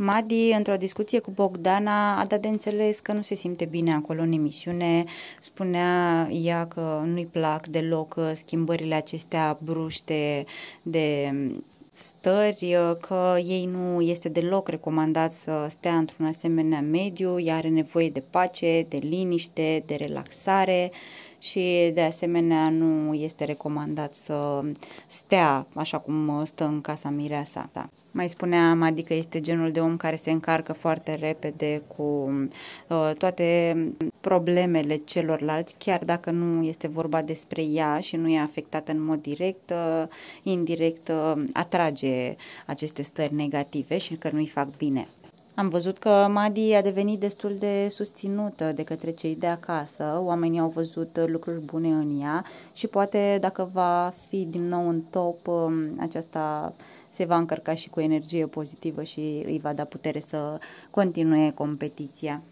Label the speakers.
Speaker 1: Madi, într-o discuție cu Bogdana, a dat de înțeles că nu se simte bine acolo în emisiune. Spunea ea că nu-i plac deloc uh, schimbările acestea bruște de mm, stări, uh, că ei nu este deloc recomandat să stea într-un asemenea mediu, ea are nevoie de pace, de liniște, de relaxare și de asemenea nu este recomandat să stea așa cum stă în casa mireasa. Da. Mai spuneam, adică este genul de om care se încarcă foarte repede cu uh, toate problemele celorlalți, chiar dacă nu este vorba despre ea și nu e afectată în mod direct, uh, indirect uh, atrage aceste stări negative și că nu-i fac bine. Am văzut că Madi a devenit destul de susținută de către cei de acasă, oamenii au văzut lucruri bune în ea și poate dacă va fi din nou în top, um, aceasta se va încărca și cu energie pozitivă și îi va da putere să continue competiția.